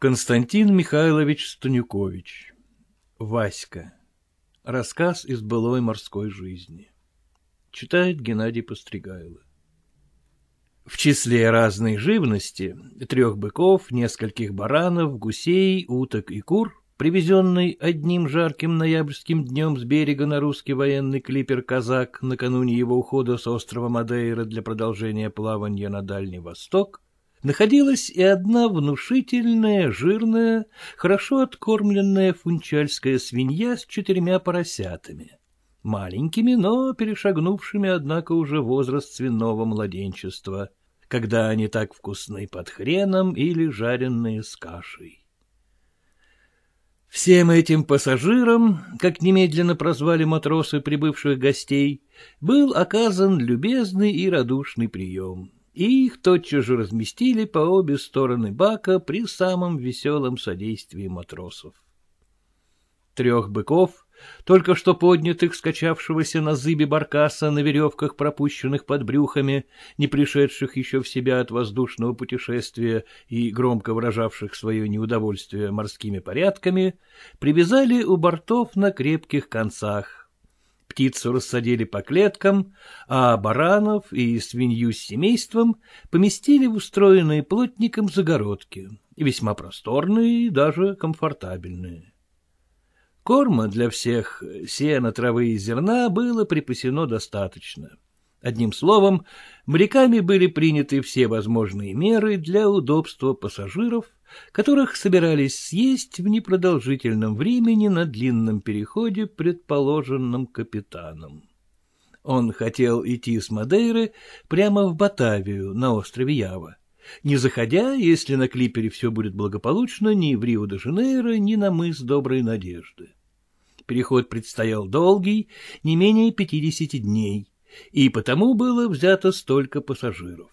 Константин Михайлович Станюкович. Васька. Рассказ из былой морской жизни. Читает Геннадий Постригайло. В числе разной живности — трех быков, нескольких баранов, гусей, уток и кур, привезенный одним жарким ноябрьским днем с берега на русский военный клипер «Казак» накануне его ухода с острова Мадейра для продолжения плавания на Дальний Восток — находилась и одна внушительная, жирная, хорошо откормленная фунчальская свинья с четырьмя поросятами. Маленькими, но перешагнувшими, однако, уже возраст свиного младенчества, когда они так вкусны под хреном или жареные с кашей. Всем этим пассажирам, как немедленно прозвали матросы прибывших гостей, был оказан любезный и радушный прием и их тотчас же разместили по обе стороны бака при самом веселом содействии матросов. Трех быков, только что поднятых скачавшегося на зыбе баркаса на веревках, пропущенных под брюхами, не пришедших еще в себя от воздушного путешествия и громко выражавших свое неудовольствие морскими порядками, привязали у бортов на крепких концах птицу рассадили по клеткам, а баранов и свинью с семейством поместили в устроенные плотником загородки, весьма просторные и даже комфортабельные. Корма для всех, сена, травы и зерна было припасено достаточно. Одним словом, моряками были приняты все возможные меры для удобства пассажиров которых собирались съесть в непродолжительном времени на длинном переходе, предположенном капитаном. Он хотел идти с Мадейры прямо в Батавию на острове Ява, не заходя, если на клипере все будет благополучно, ни в Рио-де-Жанейро, ни на мыс Доброй Надежды. Переход предстоял долгий, не менее пятидесяти дней, и потому было взято столько пассажиров.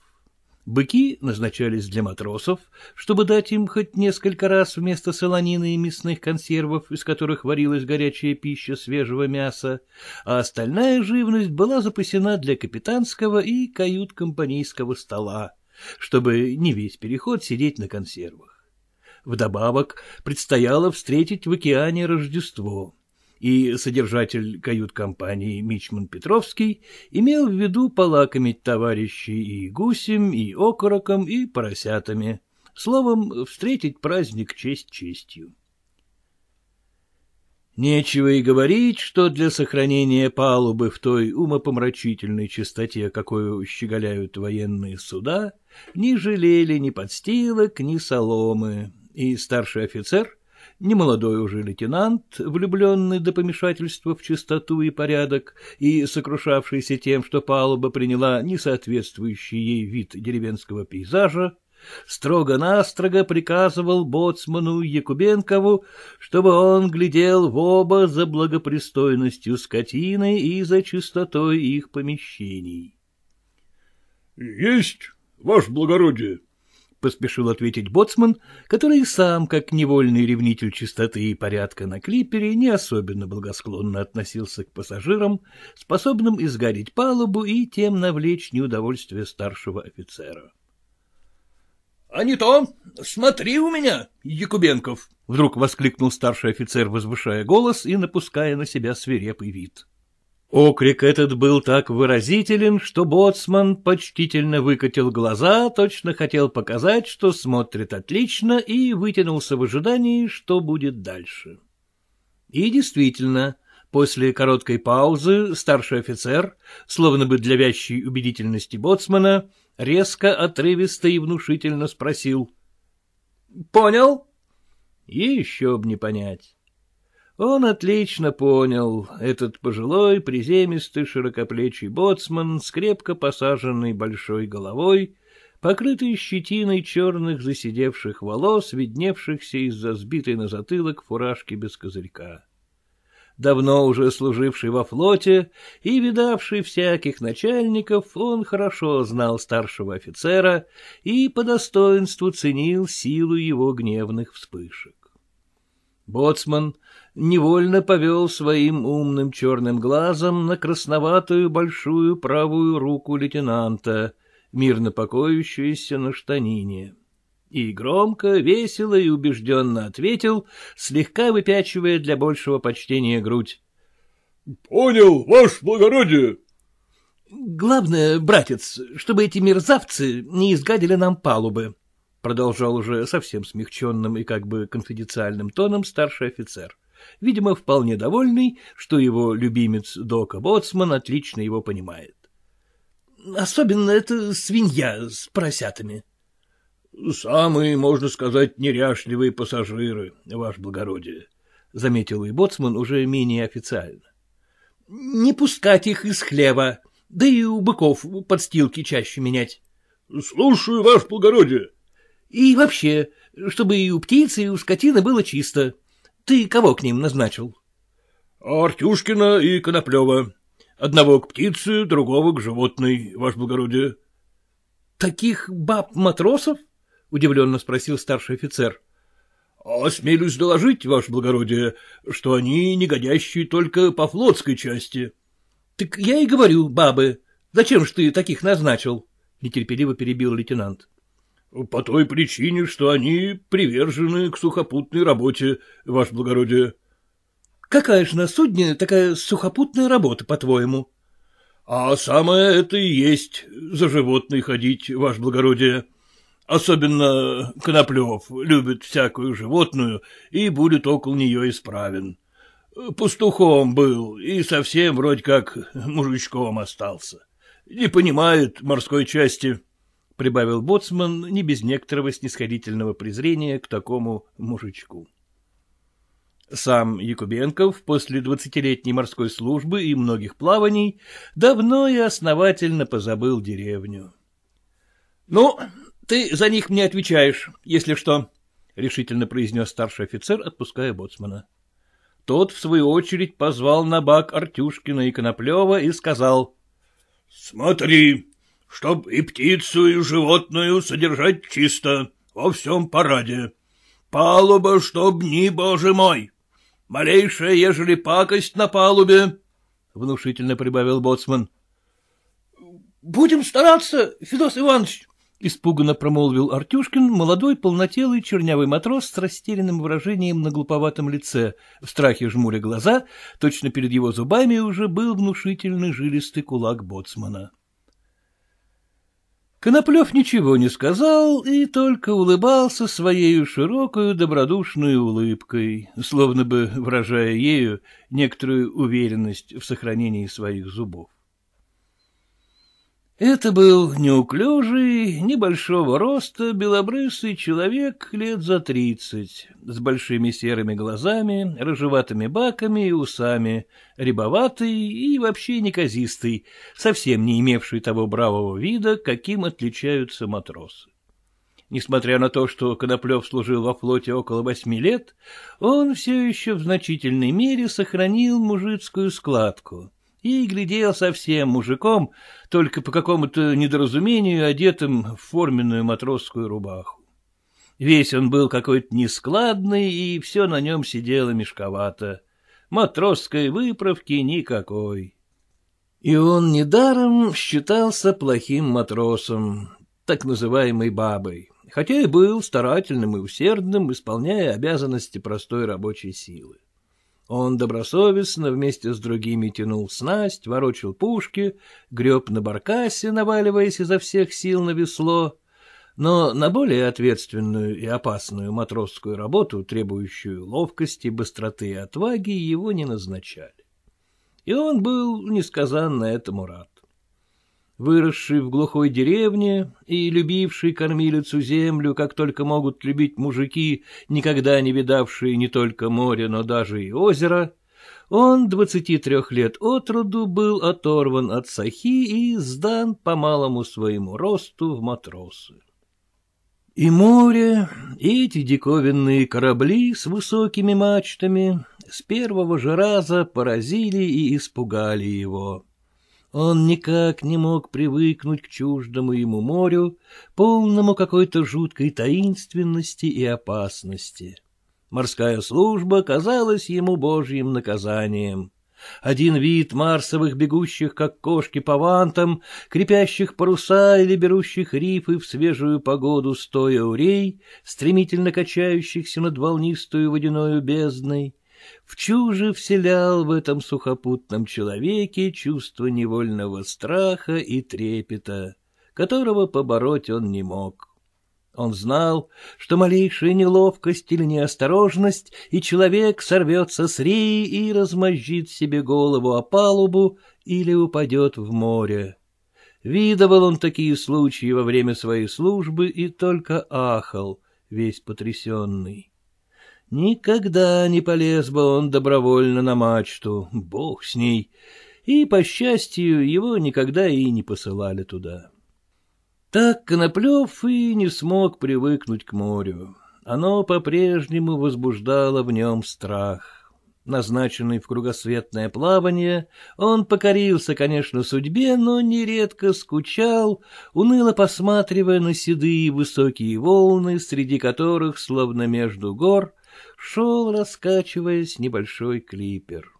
Быки назначались для матросов, чтобы дать им хоть несколько раз вместо солонины и мясных консервов, из которых варилась горячая пища свежего мяса, а остальная живность была запасена для капитанского и кают-компанийского стола, чтобы не весь переход сидеть на консервах. Вдобавок предстояло встретить в океане Рождество и содержатель кают-компании Мичман Петровский имел в виду полакомить товарищей и гусем, и окороком, и поросятами. Словом, встретить праздник честь честью. Нечего и говорить, что для сохранения палубы в той умопомрачительной чистоте, какую щеголяют военные суда, не жалели ни подстилок, ни соломы, и старший офицер — немолодой уже лейтенант, влюбленный до помешательства в чистоту и порядок и сокрушавшийся тем, что палуба приняла несоответствующий ей вид деревенского пейзажа, строго-настрого приказывал боцману Якубенкову, чтобы он глядел в оба за благопристойностью скотины и за чистотой их помещений. — Есть, ваше благородие, поспешил ответить боцман, который и сам, как невольный ревнитель чистоты и порядка на клипере, не особенно благосклонно относился к пассажирам, способным изгореть палубу и тем навлечь неудовольствие старшего офицера. — А не то! Смотри у меня, Якубенков! — вдруг воскликнул старший офицер, возвышая голос и напуская на себя свирепый вид. — Окрик этот был так выразителен, что боцман почтительно выкатил глаза, точно хотел показать, что смотрит отлично, и вытянулся в ожидании, что будет дальше. И действительно, после короткой паузы старший офицер, словно бы для вящей убедительности боцмана, резко, отрывисто и внушительно спросил. — Понял? — Еще б не понять. Он отлично понял, этот пожилой, приземистый, широкоплечий боцман с крепко посаженной большой головой, покрытый щетиной черных засидевших волос, видневшихся из-за сбитой на затылок фуражки без козырька. Давно уже служивший во флоте и видавший всяких начальников, он хорошо знал старшего офицера и по достоинству ценил силу его гневных вспышек. Боцман невольно повел своим умным черным глазом на красноватую большую правую руку лейтенанта, мирно покоящуюся на штанине. И громко, весело и убежденно ответил, слегка выпячивая для большего почтения грудь. — Понял, ваш благородие. — Главное, братец, чтобы эти мерзавцы не изгадили нам палубы, — продолжал уже совсем смягченным и как бы конфиденциальным тоном старший офицер. — видимо, вполне довольный, что его любимец Дока Боцман отлично его понимает. Особенно это свинья с поросятами. — Самые, можно сказать, неряшливые пассажиры, ваше благородие, — заметил и Боцман уже менее официально. — Не пускать их из хлеба, да и у быков подстилки чаще менять. — Слушаю, ваше благородие. — И вообще, чтобы и у птицы, и у скотины было чисто. Ты кого к ним назначил? — Артюшкина и Коноплева. Одного к птице, другого к животной, ваше благородие. — Таких баб-матросов? — удивленно спросил старший офицер. А — Осмелюсь доложить, ваше благородие, что они негодящие только по флотской части. — Так я и говорю, бабы. Зачем ж ты таких назначил? — нетерпеливо перебил лейтенант. — По той причине, что они привержены к сухопутной работе, ваше благородие. — Какая же на судне такая сухопутная работа, по-твоему? — А самое это и есть за животной ходить, ваше благородие. Особенно Коноплев любит всякую животную и будет около нее исправен. Пастухом был и совсем вроде как мужичком остался. Не понимает морской части. — прибавил Боцман не без некоторого снисходительного презрения к такому мужичку. Сам Якубенков после двадцатилетней морской службы и многих плаваний давно и основательно позабыл деревню. — Ну, ты за них мне отвечаешь, если что, — решительно произнес старший офицер, отпуская боцмана. Тот, в свою очередь, позвал на бак Артюшкина и Коноплева и сказал. — Смотри, — Чтоб и птицу, и животную содержать чисто, во всем параде. Палуба, чтоб ни, боже мой! Малейшая, ежели пакость на палубе, — внушительно прибавил боцман. — Будем стараться, Федос Иванович, — испуганно промолвил Артюшкин, молодой, полнотелый, чернявый матрос с растерянным выражением на глуповатом лице, в страхе жмуря глаза, точно перед его зубами уже был внушительный жилистый кулак боцмана. Коноплев ничего не сказал и только улыбался своей широкой добродушной улыбкой, словно бы выражая ею некоторую уверенность в сохранении своих зубов. Это был неуклюжий, небольшого роста, белобрысый человек лет за тридцать, с большими серыми глазами, рыжеватыми баками и усами, рябоватый и вообще неказистый, совсем не имевший того бравого вида, каким отличаются матросы. Несмотря на то, что Коноплев служил во флоте около восьми лет, он все еще в значительной мере сохранил мужицкую складку — и глядел совсем мужиком, только по какому-то недоразумению одетым в форменную матросскую рубаху. Весь он был какой-то нескладный, и все на нем сидело мешковато. Матросской выправки никакой. И он недаром считался плохим матросом, так называемой бабой, хотя и был старательным и усердным, исполняя обязанности простой рабочей силы. Он добросовестно вместе с другими тянул снасть, ворочил пушки, греб на баркасе, наваливаясь изо всех сил на весло. Но на более ответственную и опасную матросскую работу, требующую ловкости, быстроты и отваги, его не назначали. И он был несказанно этому рад выросший в глухой деревне и любивший кормилицу землю, как только могут любить мужики, никогда не видавшие не только море, но даже и озеро, он двадцати трех лет от роду был оторван от сахи и сдан по малому своему росту в матросы. И море, и эти диковинные корабли с высокими мачтами с первого же раза поразили и испугали его. Он никак не мог привыкнуть к чуждому ему морю, полному какой-то жуткой таинственности и опасности. Морская служба казалась ему божьим наказанием. Один вид марсовых бегущих, как кошки по вантам, крепящих паруса или берущих рифы в свежую погоду стоя урей, стремительно качающихся над волнистую водяную бездной, в чуже вселял в этом сухопутном человеке чувство невольного страха и трепета, которого побороть он не мог. Он знал, что малейшая неловкость или неосторожность, и человек сорвется с реи и размозжит себе голову о палубу или упадет в море. Видывал он такие случаи во время своей службы и только ахал, весь потрясенный. Никогда не полез бы он добровольно на мачту, бог с ней. И, по счастью, его никогда и не посылали туда. Так Коноплев и не смог привыкнуть к морю. Оно по-прежнему возбуждало в нем страх. Назначенный в кругосветное плавание, он покорился, конечно, судьбе, но нередко скучал, уныло посматривая на седые высокие волны, среди которых, словно между гор, шел, раскачиваясь, небольшой клипер.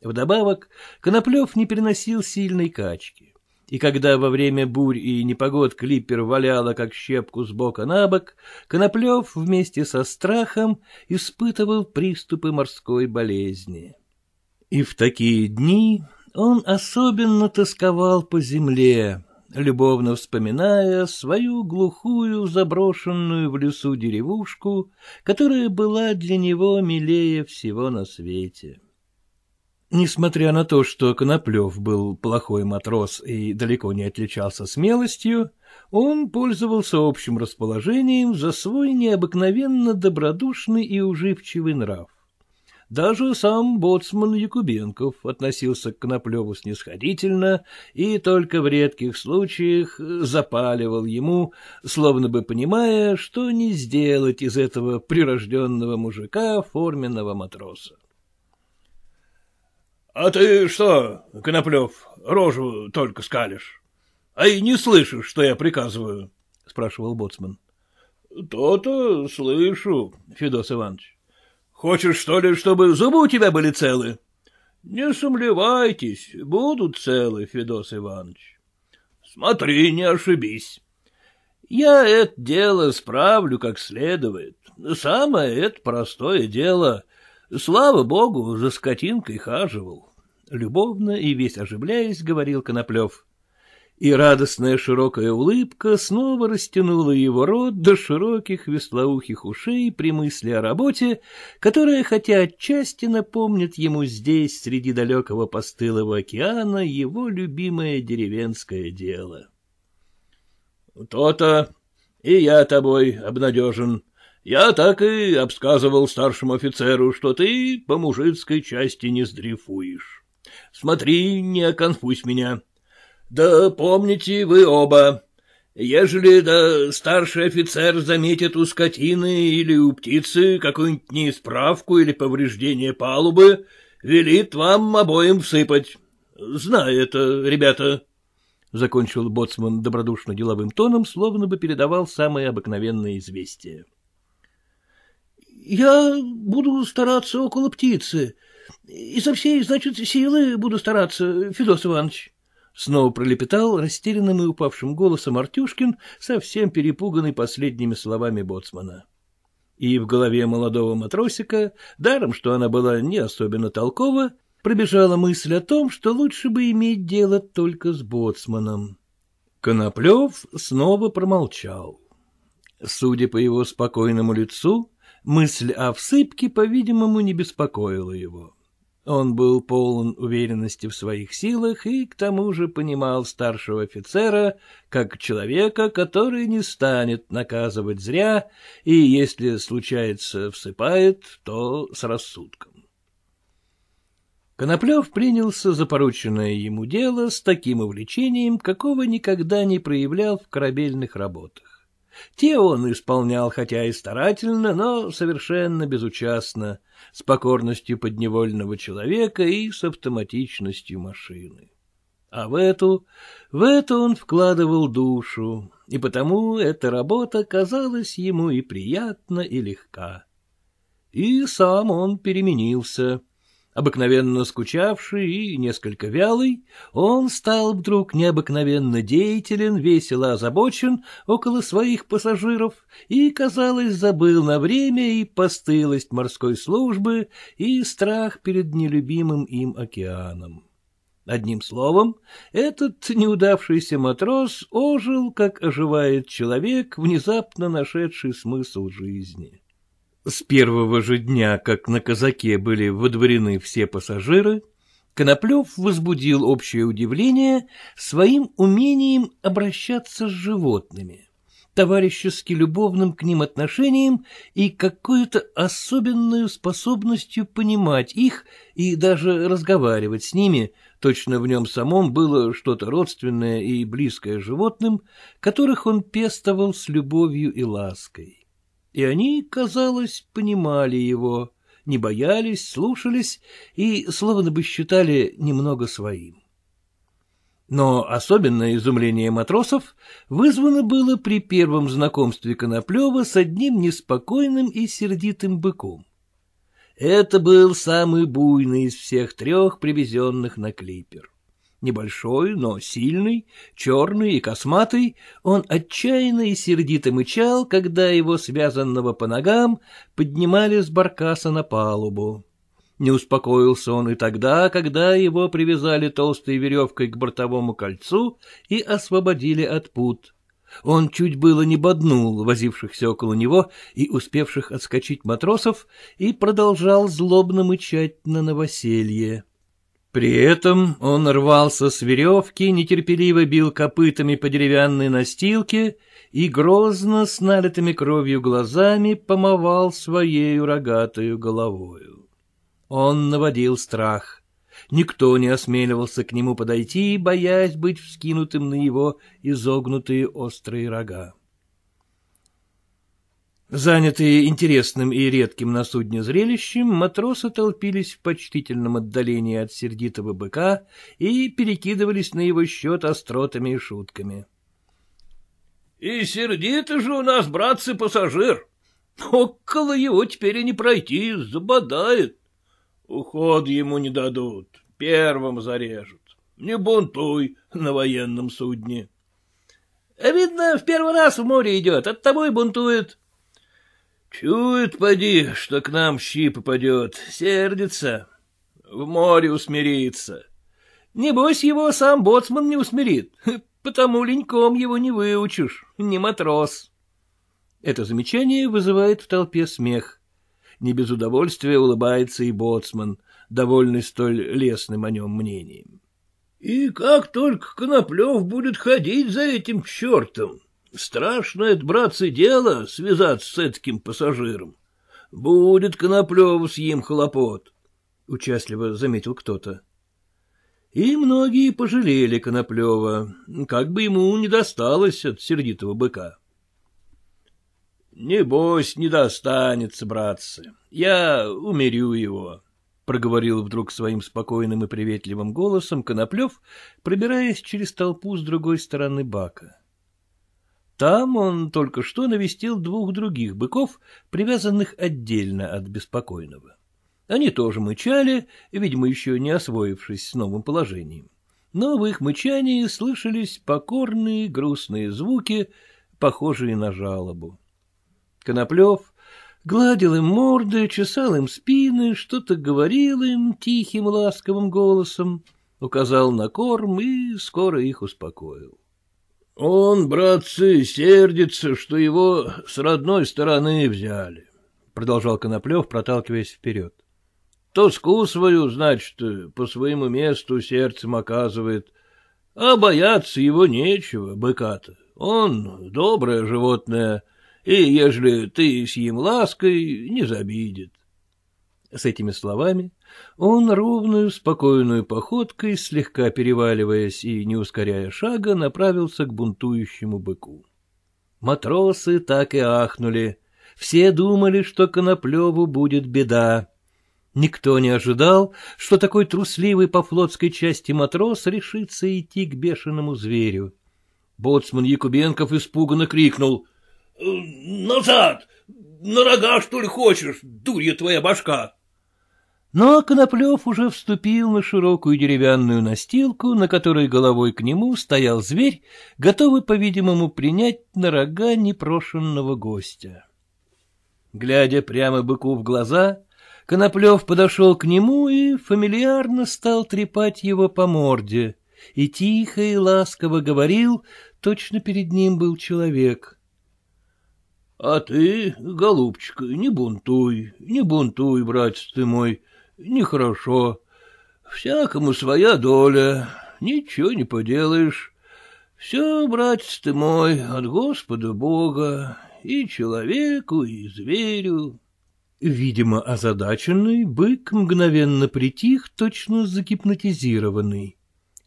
Вдобавок, Коноплев не переносил сильной качки. И когда во время бурь и непогод клиппер валяло, как щепку с бока на бок, Коноплев вместе со страхом испытывал приступы морской болезни. И в такие дни он особенно тосковал по земле, любовно вспоминая свою глухую, заброшенную в лесу деревушку, которая была для него милее всего на свете. Несмотря на то, что Коноплев был плохой матрос и далеко не отличался смелостью, он пользовался общим расположением за свой необыкновенно добродушный и уживчивый нрав. Даже сам боцман Якубенков относился к Коноплеву снисходительно и только в редких случаях э, запаливал ему, словно бы понимая, что не сделать из этого прирожденного мужика форменного матроса. — А ты что, Коноплев, рожу только скалишь? А и не слышишь, что я приказываю? — спрашивал боцман. То — слышу, Федос Иванович. Хочешь, что ли, чтобы зубы у тебя были целы? — Не сомневайтесь, будут целы, Федос Иванович. — Смотри, не ошибись. Я это дело справлю как следует. Самое это простое дело. Слава богу, за скотинкой хаживал. Любовно и весь оживляясь, говорил Коноплев и радостная широкая улыбка снова растянула его рот до широких веслоухих ушей при мысли о работе, которая, хотя отчасти напомнит ему здесь, среди далекого постылого океана, его любимое деревенское дело. «То-то, и я тобой обнадежен. Я так и обсказывал старшему офицеру, что ты по мужицкой части не сдрифуешь. Смотри, не оконфусь меня». Да помните вы оба. Ежели да старший офицер заметит у скотины или у птицы какую-нибудь неисправку или повреждение палубы, велит вам обоим всыпать. Знаю это, ребята. — закончил Боцман добродушно деловым тоном, словно бы передавал самые обыкновенные известия. — Я буду стараться около птицы. И со всей, значит, силы буду стараться, Федос Иванович. — снова пролепетал растерянным и упавшим голосом Артюшкин, совсем перепуганный последними словами боцмана. И в голове молодого матросика, даром, что она была не особенно толкова, пробежала мысль о том, что лучше бы иметь дело только с боцманом. Коноплев снова промолчал. Судя по его спокойному лицу, мысль о всыпке, по-видимому, не беспокоила его. Он был полон уверенности в своих силах и к тому же понимал старшего офицера как человека, который не станет наказывать зря и, если случается, всыпает, то с рассудком. Коноплев принялся за порученное ему дело с таким увлечением, какого никогда не проявлял в корабельных работах. Те он исполнял, хотя и старательно, но совершенно безучастно, с покорностью подневольного человека и с автоматичностью машины. А в эту, в эту он вкладывал душу, и потому эта работа казалась ему и приятна, и легка. И сам он переменился — Обыкновенно скучавший и несколько вялый, он стал вдруг необыкновенно деятелен, весело озабочен около своих пассажиров и, казалось, забыл на время и постылость морской службы и страх перед нелюбимым им океаном. Одним словом, этот неудавшийся матрос ожил, как оживает человек, внезапно нашедший смысл жизни. С первого же дня, как на казаке были водворены все пассажиры, Коноплев возбудил общее удивление своим умением обращаться с животными, товарищески любовным к ним отношением и какой-то особенную способностью понимать их и даже разговаривать с ними, точно в нем самом было что-то родственное и близкое животным, которых он пестовал с любовью и лаской и они, казалось, понимали его, не боялись, слушались и словно бы считали немного своим. Но особенное изумление матросов вызвано было при первом знакомстве Коноплева с одним неспокойным и сердитым быком. Это был самый буйный из всех трех привезенных на клипер. Небольшой, но сильный, черный и косматый, он отчаянно и сердито мычал, когда его связанного по ногам поднимали с баркаса на палубу. Не успокоился он и тогда, когда его привязали толстой веревкой к бортовому кольцу и освободили от пут. Он чуть было не боднул возившихся около него и успевших отскочить матросов и продолжал злобно мычать на новоселье. При этом он рвался с веревки, нетерпеливо бил копытами по деревянной настилке и грозно с налитыми кровью глазами помывал своей рогатую головою. Он наводил страх. Никто не осмеливался к нему подойти, боясь быть вскинутым на его изогнутые острые рога. Занятые интересным и редким на судне зрелищем, матросы толпились в почтительном отдалении от сердитого быка и перекидывались на его счет остротами и шутками. — И сердитый же у нас, братцы, пассажир. Около его теперь и не пройти, забодает. Уход ему не дадут, первым зарежут. Не бунтуй на военном судне. — Видно, в первый раз в море идет, от тобой бунтует, Чует, поди, что к нам щи попадет, сердится. В море усмирится. Небось, его сам боцман не усмирит, потому леньком его не выучишь, не матрос. Это замечание вызывает в толпе смех. Не без удовольствия улыбается и боцман, довольный столь лестным о нем мнением. — И как только Коноплев будет ходить за этим чертом, Страшно это, братцы, дело связаться с этим пассажиром. Будет Коноплеву с ним хлопот, — участливо заметил кто-то. И многие пожалели Коноплева, как бы ему не досталось от сердитого быка. — Небось, не достанется, братцы, я умерю его, — проговорил вдруг своим спокойным и приветливым голосом Коноплев, пробираясь через толпу с другой стороны бака. — там он только что навестил двух других быков, привязанных отдельно от беспокойного. Они тоже мычали, видимо, еще не освоившись с новым положением. Но в их мычании слышались покорные грустные звуки, похожие на жалобу. Коноплев гладил им морды, чесал им спины, что-то говорил им тихим ласковым голосом, указал на корм и скоро их успокоил. Он, братцы, сердится, что его с родной стороны взяли, — продолжал Коноплев, проталкиваясь вперед. Тоску свою, значит, по своему месту сердцем оказывает, а бояться его нечего, быка-то. Он доброе животное, и ежели ты с ним лаской, не забидит. С этими словами он ровную, спокойную походкой, слегка переваливаясь и не ускоряя шага, направился к бунтующему быку. Матросы так и ахнули. Все думали, что Коноплеву будет беда. Никто не ожидал, что такой трусливый по флотской части матрос решится идти к бешеному зверю. Боцман Якубенков испуганно крикнул. «Э, — Назад! На рога, что ли, хочешь, дурья твоя башка? Но Коноплев уже вступил на широкую деревянную настилку, на которой головой к нему стоял зверь, готовый, по-видимому, принять на рога непрошенного гостя. Глядя прямо быку в глаза, Коноплев подошел к нему и фамильярно стал трепать его по морде, и тихо и ласково говорил, точно перед ним был человек. — А ты, голубчик, не бунтуй, не бунтуй, братец ты мой, — Нехорошо. Всякому своя доля, ничего не поделаешь. Все, братец ты мой, от Господа Бога, и человеку, и зверю. Видимо, озадаченный, бык мгновенно притих, точно загипнотизированный.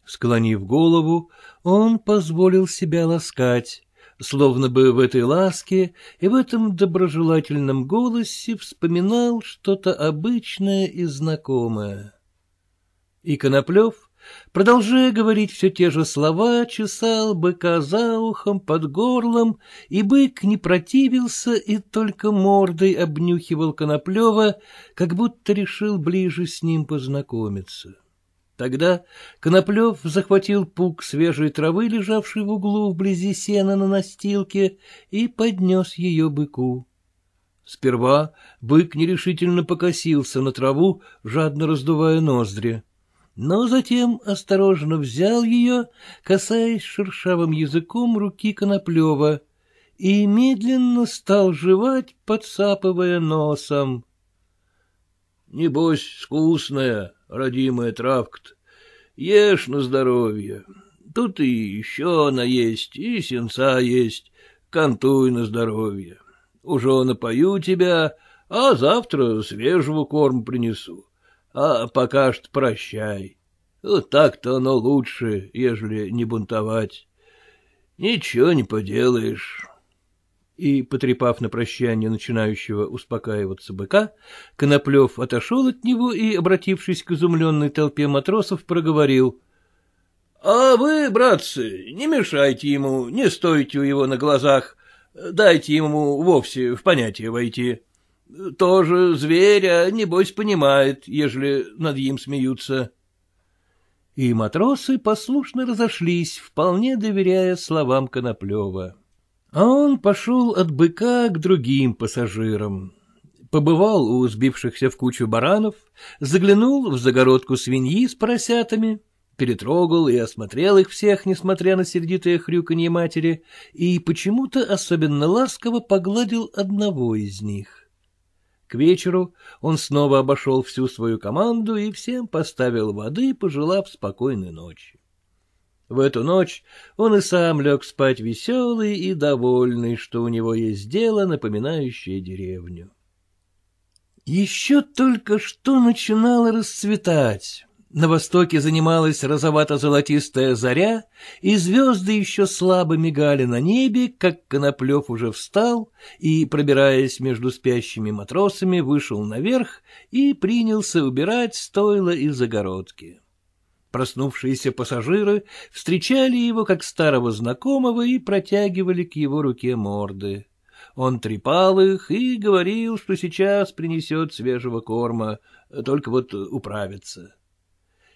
Склонив голову, он позволил себя ласкать словно бы в этой ласке и в этом доброжелательном голосе вспоминал что-то обычное и знакомое. И Коноплев, продолжая говорить все те же слова, чесал быка за ухом, под горлом, и бык не противился и только мордой обнюхивал Коноплева, как будто решил ближе с ним познакомиться. — Тогда Коноплев захватил пук свежей травы, лежавшей в углу вблизи сена на настилке, и поднес ее быку. Сперва бык нерешительно покосился на траву, жадно раздувая ноздри, но затем осторожно взял ее, касаясь шершавым языком руки Коноплева, и медленно стал жевать, подсапывая носом. — Небось, вкусная, родимая травка-то. Ешь на здоровье. Тут и еще она есть, и сенца есть. Кантуй на здоровье. Уже напою тебя, а завтра свежего корм принесу. А пока что прощай. Вот так-то оно лучше, ежели не бунтовать. Ничего не поделаешь и, потрепав на прощание начинающего успокаиваться быка, Коноплев отошел от него и, обратившись к изумленной толпе матросов, проговорил. — А вы, братцы, не мешайте ему, не стойте у его на глазах, дайте ему вовсе в понятие войти. Тоже зверя, небось, понимает, ежели над ним смеются. И матросы послушно разошлись, вполне доверяя словам Коноплева. А он пошел от быка к другим пассажирам. Побывал у сбившихся в кучу баранов, заглянул в загородку свиньи с поросятами, перетрогал и осмотрел их всех, несмотря на сердитое хрюканье матери, и почему-то особенно ласково погладил одного из них. К вечеру он снова обошел всю свою команду и всем поставил воды, пожелав спокойной ночи. В эту ночь он и сам лег спать веселый и довольный, что у него есть дело, напоминающее деревню. Еще только что начинало расцветать. На востоке занималась розовато-золотистая заря, и звезды еще слабо мигали на небе, как Коноплев уже встал и, пробираясь между спящими матросами, вышел наверх и принялся убирать стойло из загородки. Проснувшиеся пассажиры встречали его как старого знакомого и протягивали к его руке морды. Он трепал их и говорил, что сейчас принесет свежего корма, только вот управится.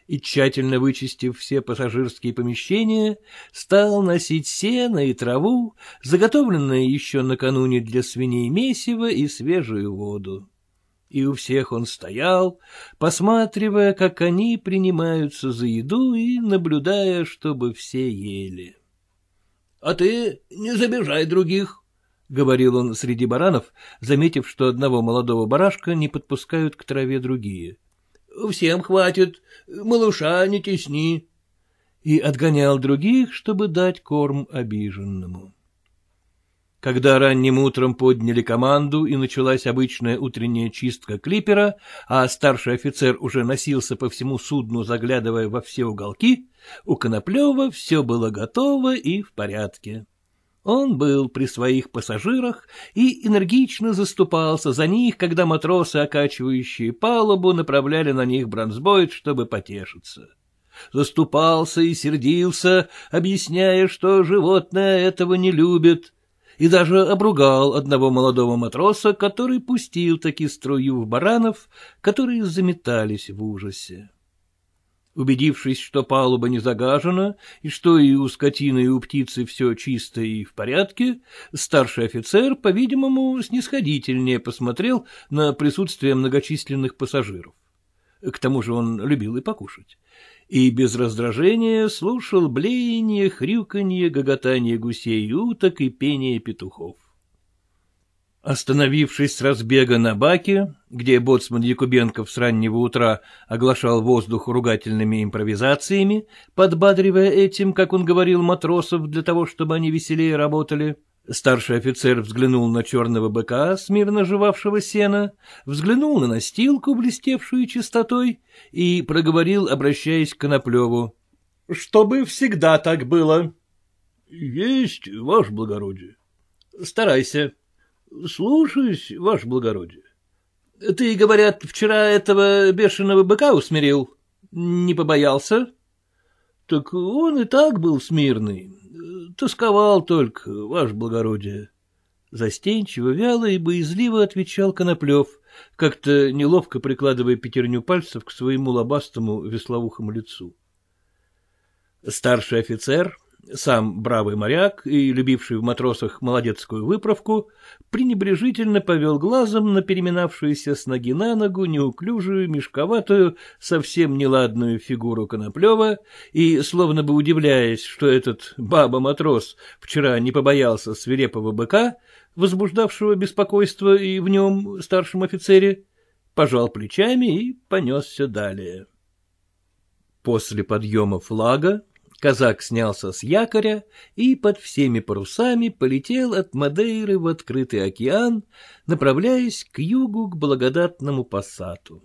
И, тщательно вычистив все пассажирские помещения, стал носить сено и траву, заготовленное еще накануне для свиней месиво и свежую воду и у всех он стоял, посматривая, как они принимаются за еду и наблюдая, чтобы все ели. — А ты не забежай других, — говорил он среди баранов, заметив, что одного молодого барашка не подпускают к траве другие. — Всем хватит, малыша не тесни. И отгонял других, чтобы дать корм обиженному. Когда ранним утром подняли команду и началась обычная утренняя чистка клипера, а старший офицер уже носился по всему судну, заглядывая во все уголки, у Коноплева все было готово и в порядке. Он был при своих пассажирах и энергично заступался за них, когда матросы, окачивающие палубу, направляли на них бронзбойт, чтобы потешиться. Заступался и сердился, объясняя, что животное этого не любит, и даже обругал одного молодого матроса, который пустил таки струю в баранов, которые заметались в ужасе. Убедившись, что палуба не загажена, и что и у скотины, и у птицы все чисто и в порядке, старший офицер, по-видимому, снисходительнее посмотрел на присутствие многочисленных пассажиров. К тому же он любил и покушать и без раздражения слушал блеяние, хрюканье, гоготание гусей и уток и пение петухов. Остановившись с разбега на баке, где боцман Якубенков с раннего утра оглашал воздух ругательными импровизациями, подбадривая этим, как он говорил, матросов для того, чтобы они веселее работали, — Старший офицер взглянул на черного быка, смирно жевавшего сена, взглянул на настилку, блестевшую чистотой, и проговорил, обращаясь к Коноплеву. — Чтобы всегда так было. — Есть, ваше благородие. — Старайся. — Слушаюсь, ваше благородие. — Ты, говорят, вчера этого бешеного быка усмирил? Не побоялся? — так он и так был смирный. Тосковал только, ваше благородие. Застенчиво, вяло и боязливо отвечал Коноплев, как-то неловко прикладывая пятерню пальцев к своему лобастому веслоухому лицу. Старший офицер, сам бравый моряк и любивший в матросах молодецкую выправку, пренебрежительно повел глазом на переминавшуюся с ноги на ногу неуклюжую, мешковатую, совсем неладную фигуру Коноплева и, словно бы удивляясь, что этот баба-матрос вчера не побоялся свирепого быка, возбуждавшего беспокойство и в нем старшем офицере, пожал плечами и понесся далее. После подъема флага Казак снялся с якоря и под всеми парусами полетел от Мадейры в открытый океан, направляясь к югу к благодатному пассату.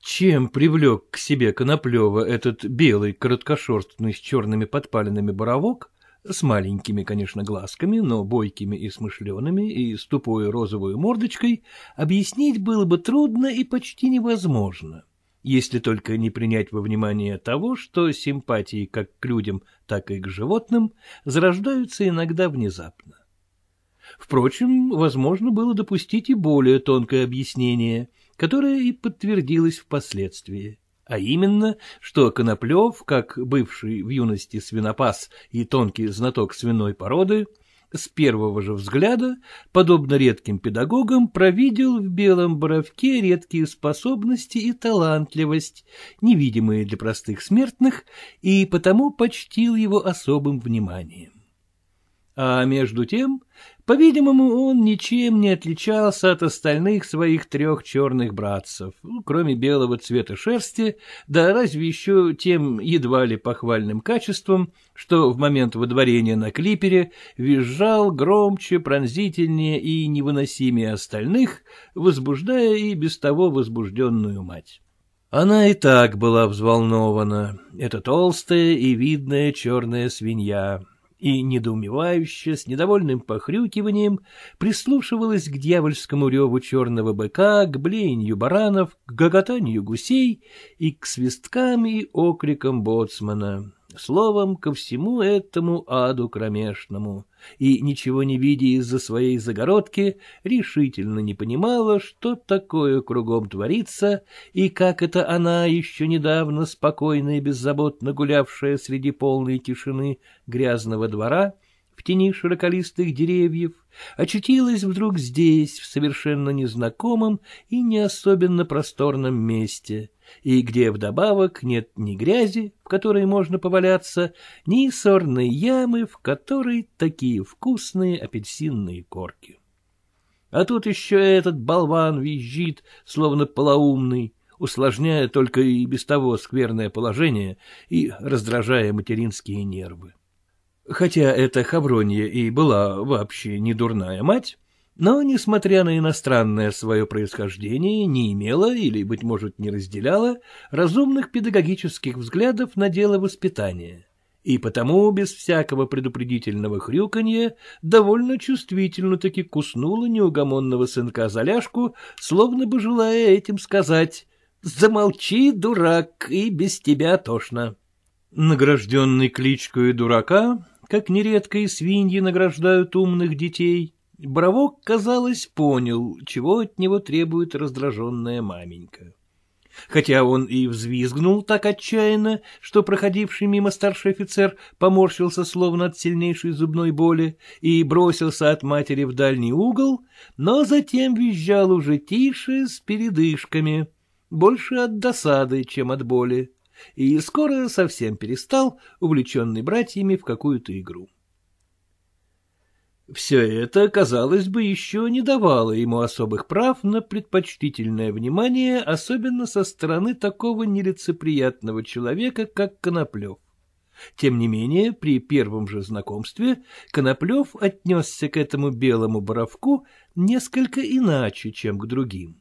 Чем привлек к себе Коноплева этот белый, короткошерстный с черными подпалинами боровок, с маленькими, конечно, глазками, но бойкими и смышленными, и с тупой розовой мордочкой, объяснить было бы трудно и почти невозможно если только не принять во внимание того, что симпатии как к людям, так и к животным зарождаются иногда внезапно. Впрочем, возможно было допустить и более тонкое объяснение, которое и подтвердилось впоследствии, а именно, что Коноплев, как бывший в юности свинопас и тонкий знаток свиной породы, с первого же взгляда, подобно редким педагогам, провидел в белом боровке редкие способности и талантливость, невидимые для простых смертных, и потому почтил его особым вниманием. А между тем по-видимому, он ничем не отличался от остальных своих трех черных братцев, ну, кроме белого цвета шерсти, да разве еще тем едва ли похвальным качеством, что в момент водворения на клипере визжал громче, пронзительнее и невыносимее остальных, возбуждая и без того возбужденную мать. Она и так была взволнована, эта толстая и видная черная свинья, и недоумевающе, с недовольным похрюкиванием, прислушивалась к дьявольскому реву черного быка, к блеянию баранов, к гоготанию гусей и к свисткам и окрикам боцмана, словом, ко всему этому аду кромешному и, ничего не видя из-за своей загородки, решительно не понимала, что такое кругом творится, и как это она, еще недавно спокойно и беззаботно гулявшая среди полной тишины грязного двора, в тени широколистых деревьев, очутилась вдруг здесь, в совершенно незнакомом и не особенно просторном месте — и где вдобавок нет ни грязи, в которой можно поваляться, ни сорной ямы, в которой такие вкусные апельсинные корки. А тут еще этот болван визжит, словно полоумный, усложняя только и без того скверное положение и раздражая материнские нервы. Хотя эта Хавронья и была вообще не дурная мать, но, несмотря на иностранное свое происхождение, не имела или, быть может, не разделяла разумных педагогических взглядов на дело воспитания, и потому без всякого предупредительного хрюканья довольно чувствительно-таки куснула неугомонного сынка за словно бы желая этим сказать «Замолчи, дурак, и без тебя тошно». Награжденный кличкой дурака, как нередко и свиньи награждают умных детей, Боровок, казалось, понял, чего от него требует раздраженная маменька. Хотя он и взвизгнул так отчаянно, что проходивший мимо старший офицер поморщился словно от сильнейшей зубной боли и бросился от матери в дальний угол, но затем визжал уже тише, с передышками, больше от досады, чем от боли, и скоро совсем перестал, увлеченный братьями в какую-то игру. Все это, казалось бы, еще не давало ему особых прав на предпочтительное внимание, особенно со стороны такого нелицеприятного человека, как Коноплев. Тем не менее, при первом же знакомстве Коноплев отнесся к этому белому боровку несколько иначе, чем к другим.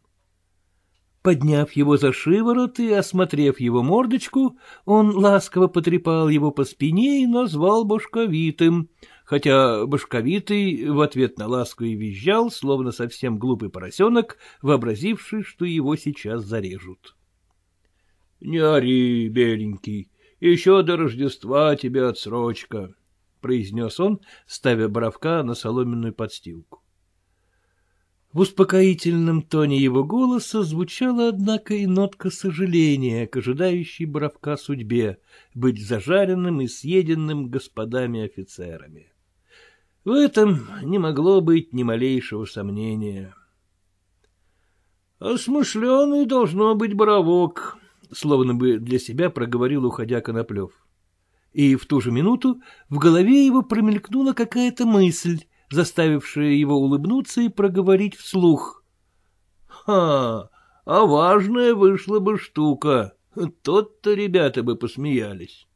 Подняв его за шиворот и осмотрев его мордочку, он ласково потрепал его по спине и назвал башковитым — хотя башковитый в ответ на ласку и визжал, словно совсем глупый поросенок, вообразивший, что его сейчас зарежут. — Не ори, беленький, еще до Рождества тебе отсрочка, — произнес он, ставя боровка на соломенную подстилку. В успокоительном тоне его голоса звучала, однако, и нотка сожаления к ожидающей Боровка судьбе быть зажаренным и съеденным господами-офицерами. В этом не могло быть ни малейшего сомнения. — Осмышленный должно быть боровок, — словно бы для себя проговорил, уходя Коноплев. И в ту же минуту в голове его промелькнула какая-то мысль, заставившая его улыбнуться и проговорить вслух. — Ха! А важная вышла бы штука! Тот-то ребята бы посмеялись.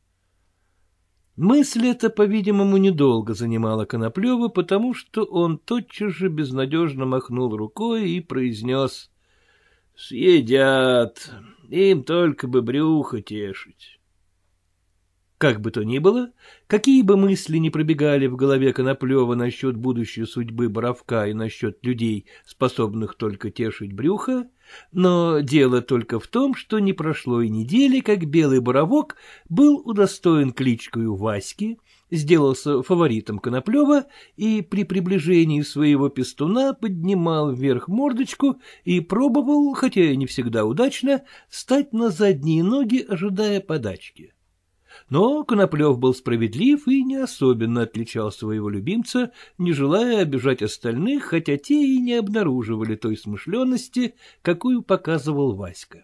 Мысль эта, по-видимому, недолго занимала Коноплева, потому что он тотчас же безнадежно махнул рукой и произнес «Съедят, им только бы брюхо тешить». Как бы то ни было, какие бы мысли ни пробегали в голове Коноплева насчет будущей судьбы Боровка и насчет людей, способных только тешить брюхо, но дело только в том, что не прошло и недели, как Белый Боровок был удостоен кличкою Васьки, сделался фаворитом Коноплева и при приближении своего пестуна поднимал вверх мордочку и пробовал, хотя и не всегда удачно, встать на задние ноги, ожидая подачки. Но Коноплев был справедлив и не особенно отличал своего любимца, не желая обижать остальных, хотя те и не обнаруживали той смышленности, какую показывал Васька.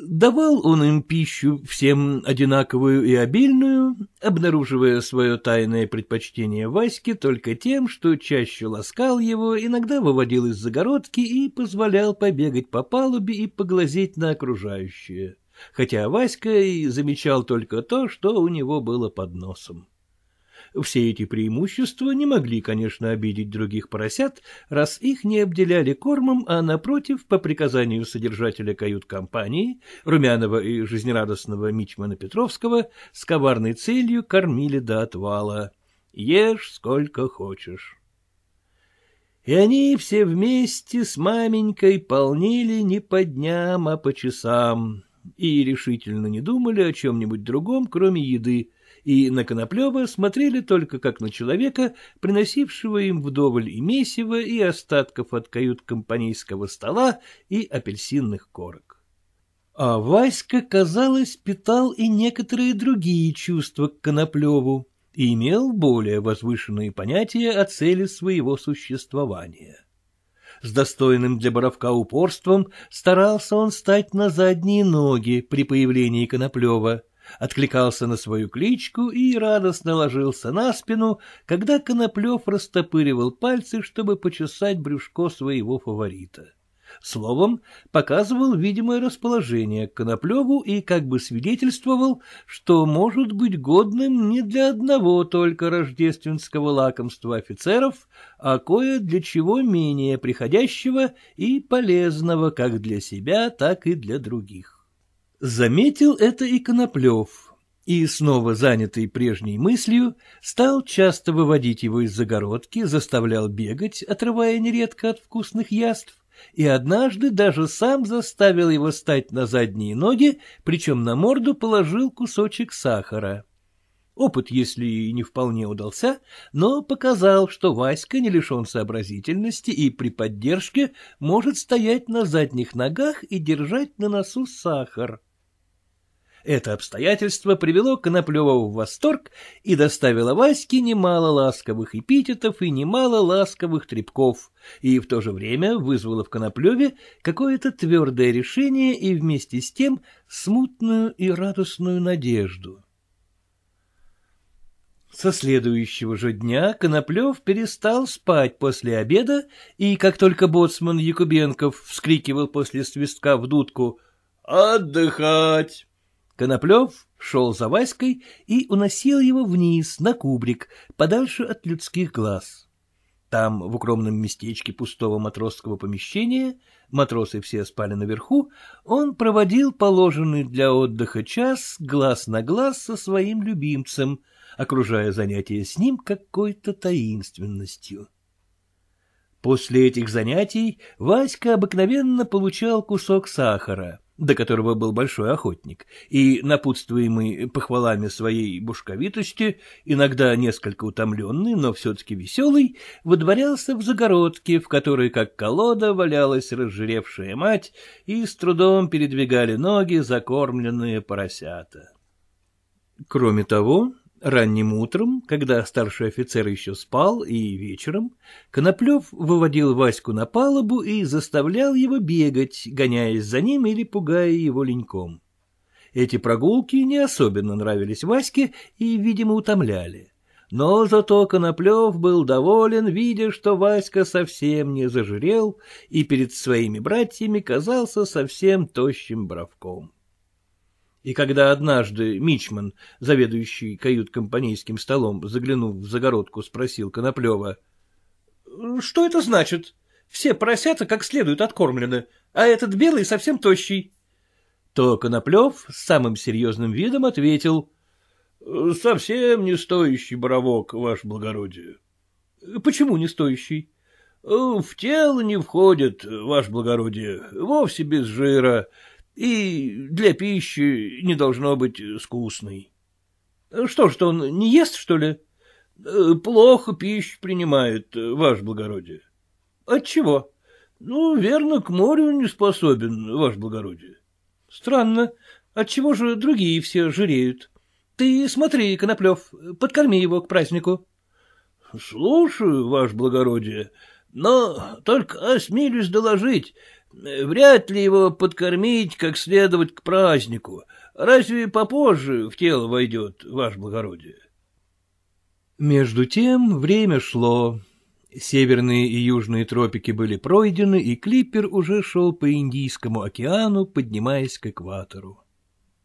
Давал он им пищу всем одинаковую и обильную, обнаруживая свое тайное предпочтение Ваське только тем, что чаще ласкал его, иногда выводил из загородки и позволял побегать по палубе и поглазеть на окружающее хотя Васька и замечал только то, что у него было под носом. Все эти преимущества не могли, конечно, обидеть других поросят, раз их не обделяли кормом, а, напротив, по приказанию содержателя кают-компании, румяного и жизнерадостного Мичмана Петровского, с коварной целью кормили до отвала. Ешь сколько хочешь. И они все вместе с маменькой полнили не по дням, а по часам и решительно не думали о чем-нибудь другом, кроме еды, и на Коноплева смотрели только как на человека, приносившего им вдоволь и месива, и остатков от кают-компанейского стола и апельсинных корок. А Васька, казалось, питал и некоторые другие чувства к Коноплеву и имел более возвышенные понятия о цели своего существования. С достойным для Боровка упорством старался он стать на задние ноги при появлении Коноплева, откликался на свою кличку и радостно ложился на спину, когда Коноплев растопыривал пальцы, чтобы почесать брюшко своего фаворита словом, показывал видимое расположение к Коноплеву и как бы свидетельствовал, что может быть годным не для одного только рождественского лакомства офицеров, а кое для чего менее приходящего и полезного как для себя, так и для других. Заметил это и Коноплев, и, снова занятый прежней мыслью, стал часто выводить его из загородки, заставлял бегать, отрывая нередко от вкусных яств, и однажды даже сам заставил его стать на задние ноги, причем на морду положил кусочек сахара. Опыт, если и не вполне удался, но показал, что Васька не лишен сообразительности и при поддержке может стоять на задних ногах и держать на носу сахар. Это обстоятельство привело Коноплева в восторг и доставило Ваське немало ласковых эпитетов и немало ласковых трепков, и в то же время вызвало в Коноплеве какое-то твердое решение и вместе с тем смутную и радостную надежду. Со следующего же дня Коноплев перестал спать после обеда, и как только боцман Якубенков вскрикивал после свистка в дудку «Отдыхать!», Коноплев шел за Васькой и уносил его вниз, на кубрик, подальше от людских глаз. Там, в укромном местечке пустого матросского помещения, матросы все спали наверху, он проводил положенный для отдыха час глаз на глаз со своим любимцем, окружая занятия с ним какой-то таинственностью. После этих занятий Васька обыкновенно получал кусок сахара — до которого был большой охотник, и, напутствуемый похвалами своей бушковитости, иногда несколько утомленный, но все-таки веселый, выдворялся в загородке, в которой, как колода, валялась разжиревшая мать, и с трудом передвигали ноги закормленные поросята. Кроме того, Ранним утром, когда старший офицер еще спал, и вечером, Коноплев выводил Ваську на палубу и заставлял его бегать, гоняясь за ним или пугая его леньком. Эти прогулки не особенно нравились Ваське и, видимо, утомляли. Но зато Коноплев был доволен, видя, что Васька совсем не зажрел и перед своими братьями казался совсем тощим бровком и когда однажды Мичман, заведующий кают-компанейским столом, заглянув в загородку, спросил Коноплева. — Что это значит? Все поросята как следует откормлены, а этот белый совсем тощий. То Коноплев с самым серьезным видом ответил. — Совсем не стоящий боровок, ваше благородие. — Почему не стоящий? — В тело не входит, ваше благородие, вовсе без жира, и для пищи не должно быть скучной. Что ж, он не ест, что ли? Э, плохо пищу принимает, э, ваше благородие. Отчего? Ну, верно, к морю не способен, ваше благородие. Странно. Отчего же другие все жиреют? Ты смотри, Коноплев, подкорми его к празднику. Слушаю, ваше благородие, но только осмелюсь доложить, Вряд ли его подкормить как следовать к празднику. Разве попозже в тело войдет, ваше благородие? Между тем время шло. Северные и южные тропики были пройдены, и клипер уже шел по Индийскому океану, поднимаясь к экватору.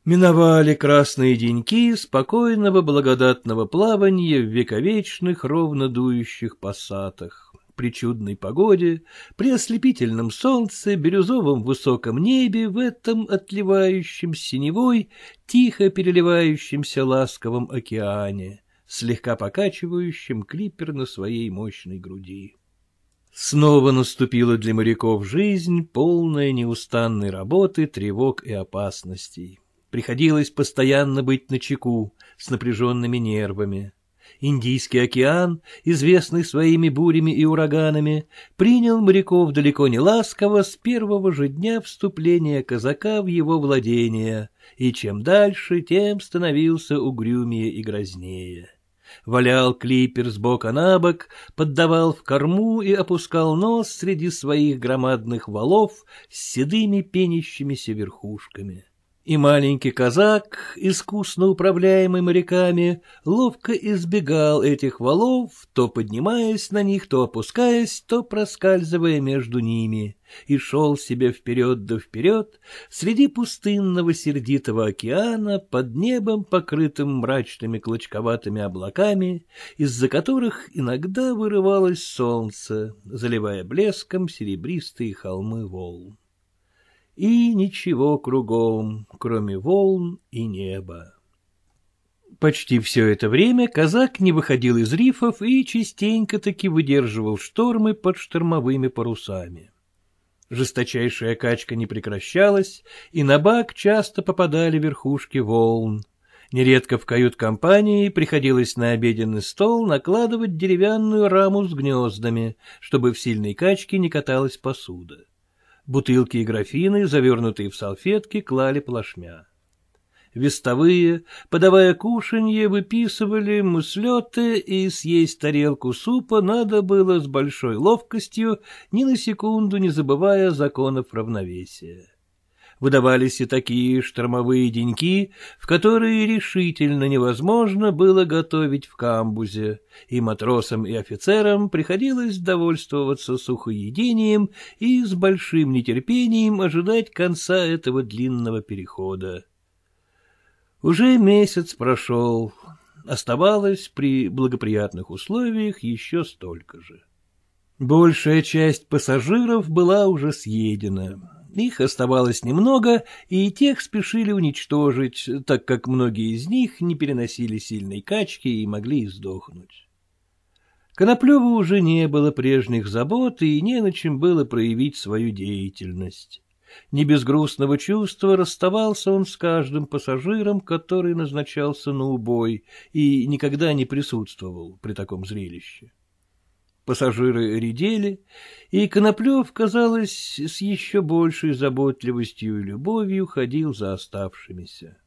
Миновали красные деньки спокойного благодатного плавания в вековечных ровно дующих пассатах при чудной погоде, при ослепительном солнце, бирюзовом высоком небе, в этом отливающем синевой, тихо переливающемся ласковом океане, слегка покачивающем клипер на своей мощной груди. Снова наступила для моряков жизнь, полная неустанной работы, тревог и опасностей. Приходилось постоянно быть начеку, с напряженными нервами. Индийский океан, известный своими бурями и ураганами, принял моряков далеко не ласково с первого же дня вступления казака в его владение, и чем дальше, тем становился угрюмее и грознее. Валял клипер с бока на бок, поддавал в корму и опускал нос среди своих громадных валов с седыми пенящимися верхушками. И маленький казак, искусно управляемый моряками, ловко избегал этих валов, то поднимаясь на них, то опускаясь, то проскальзывая между ними, и шел себе вперед да вперед среди пустынного сердитого океана под небом, покрытым мрачными клочковатыми облаками, из-за которых иногда вырывалось солнце, заливая блеском серебристые холмы волн и ничего кругом, кроме волн и неба. Почти все это время казак не выходил из рифов и частенько-таки выдерживал штормы под штормовыми парусами. Жесточайшая качка не прекращалась, и на бак часто попадали верхушки волн. Нередко в кают-компании приходилось на обеденный стол накладывать деревянную раму с гнездами, чтобы в сильной качке не каталась посуда. Бутылки и графины, завернутые в салфетки, клали плашмя. Вестовые, подавая кушанье, выписывали муслеты, и съесть тарелку супа надо было с большой ловкостью, ни на секунду не забывая законов равновесия выдавались и такие штормовые деньки, в которые решительно невозможно было готовить в камбузе, и матросам и офицерам приходилось довольствоваться сухоедением и с большим нетерпением ожидать конца этого длинного перехода. Уже месяц прошел, оставалось при благоприятных условиях еще столько же. Большая часть пассажиров была уже съедена, их оставалось немного, и тех спешили уничтожить, так как многие из них не переносили сильной качки и могли сдохнуть. Коноплева уже не было прежних забот, и не на чем было проявить свою деятельность. Не без грустного чувства расставался он с каждым пассажиром, который назначался на убой, и никогда не присутствовал при таком зрелище. Пассажиры редели, и Коноплев, казалось, с еще большей заботливостью и любовью ходил за оставшимися.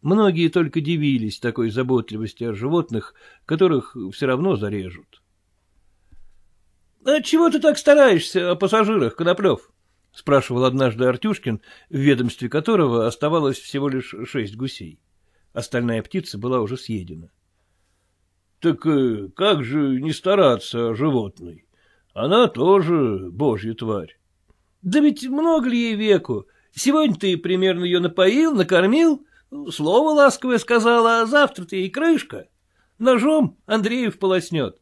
Многие только дивились такой заботливости о животных, которых все равно зарежут. — А чего ты так стараешься о пассажирах, Коноплев? — спрашивал однажды Артюшкин, в ведомстве которого оставалось всего лишь шесть гусей. Остальная птица была уже съедена. Так э, как же не стараться о животной? Она тоже божья тварь. Да ведь много ли ей веку? Сегодня ты примерно ее напоил, накормил, слово ласковое сказала, а завтра ты и крышка. Ножом Андреев полоснет.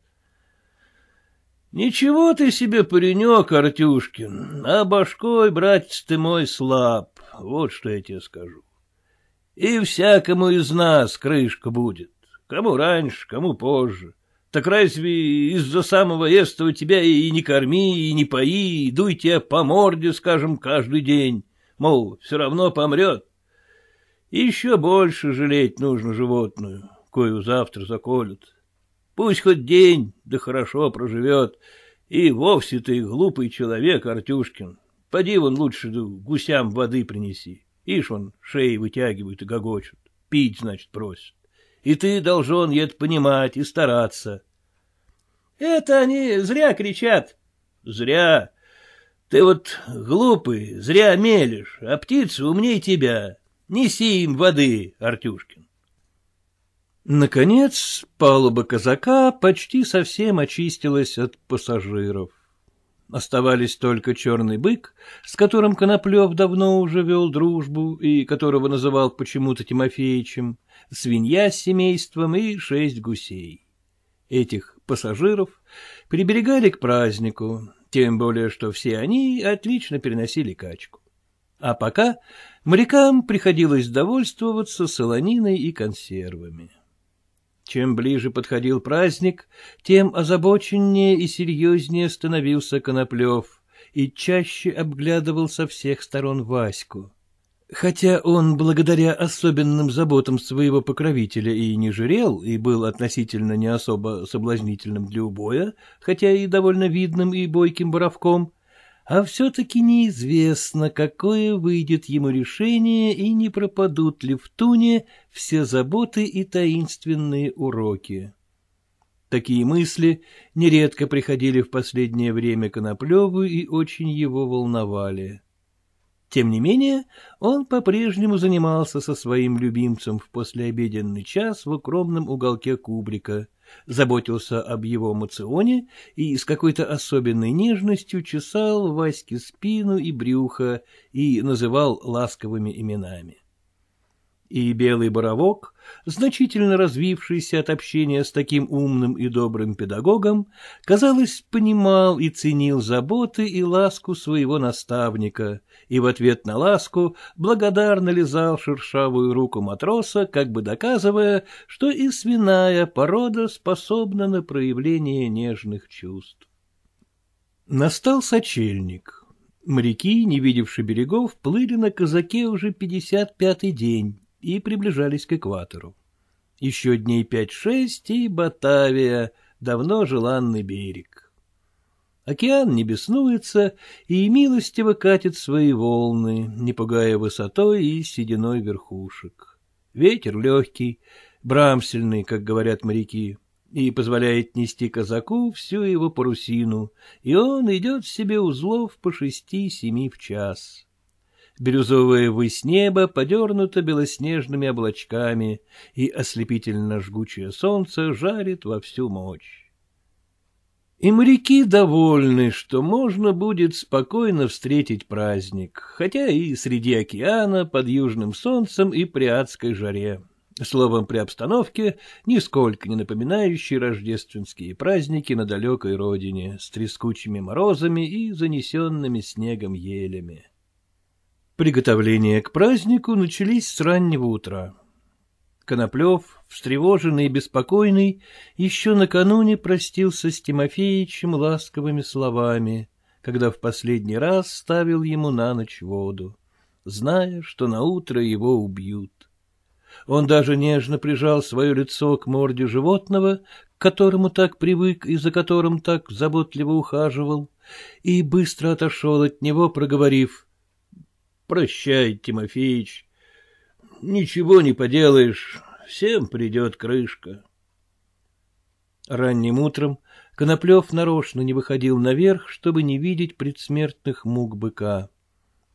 Ничего ты себе, паренек, Артюшкин, а башкой, братец ты мой, слаб, вот что я тебе скажу. И всякому из нас крышка будет. Кому раньше, кому позже. Так разве из-за самого этого тебя и не корми, и не пои, и дуй тебя по морде, скажем, каждый день? Мол, все равно помрет. И еще больше жалеть нужно животную, кою завтра заколют. Пусть хоть день, да хорошо проживет. И вовсе ты глупый человек, Артюшкин. Поди вон лучше да гусям воды принеси. Ишь он шеи вытягивает и гогочет. Пить, значит, просит и ты должен это понимать и стараться. — Это они зря кричат. — Зря. Ты вот глупый, зря мелешь, а птицы умнее тебя. Неси им воды, Артюшкин. Наконец, палуба казака почти совсем очистилась от пассажиров. Оставались только черный бык, с которым Коноплев давно уже вел дружбу и которого называл почему-то Тимофеичем, свинья с семейством и шесть гусей. Этих пассажиров приберегали к празднику, тем более что все они отлично переносили качку. А пока морякам приходилось довольствоваться солониной и консервами. Чем ближе подходил праздник, тем озабоченнее и серьезнее становился Коноплев и чаще обглядывал со всех сторон Ваську. Хотя он, благодаря особенным заботам своего покровителя, и не жирел, и был относительно не особо соблазнительным для убоя, хотя и довольно видным и бойким боровком, а все-таки неизвестно, какое выйдет ему решение и не пропадут ли в Туне все заботы и таинственные уроки. Такие мысли нередко приходили в последнее время Коноплеву и очень его волновали. Тем не менее, он по-прежнему занимался со своим любимцем в послеобеденный час в укромном уголке кубрика — заботился об его моционе и с какой-то особенной нежностью чесал Ваське спину и брюхо и называл ласковыми именами. И белый боровок, значительно развившийся от общения с таким умным и добрым педагогом, казалось, понимал и ценил заботы и ласку своего наставника — и в ответ на ласку благодарно лизал шершавую руку матроса, как бы доказывая, что и свиная порода способна на проявление нежных чувств. Настал сочельник. Моряки, не видевшие берегов, плыли на казаке уже пятьдесят пятый день и приближались к экватору. Еще дней пять-шесть и Батавия, давно желанный берег. Океан не беснуется и милостиво катит свои волны, не пугая высотой и сединой верхушек. Ветер легкий, брамсельный, как говорят моряки, и позволяет нести казаку всю его парусину, и он идет себе узлов по шести-семи в час. Бирюзовое высь неба подернуто белоснежными облачками, и ослепительно жгучее солнце жарит во всю мощь. И моряки довольны, что можно будет спокойно встретить праздник, хотя и среди океана, под южным солнцем и при адской жаре. Словом, при обстановке, нисколько не напоминающей рождественские праздники на далекой родине, с трескучими морозами и занесенными снегом елями. Приготовления к празднику начались с раннего утра. Коноплев, встревоженный и беспокойный, еще накануне простился с Тимофеичем ласковыми словами, когда в последний раз ставил ему на ночь воду, зная, что на утро его убьют. Он даже нежно прижал свое лицо к морде животного, к которому так привык и за которым так заботливо ухаживал, и быстро отошел от него, проговорив «Прощай, Тимофеич, ничего не поделаешь, всем придет крышка. Ранним утром Коноплев нарочно не выходил наверх, чтобы не видеть предсмертных мук быка.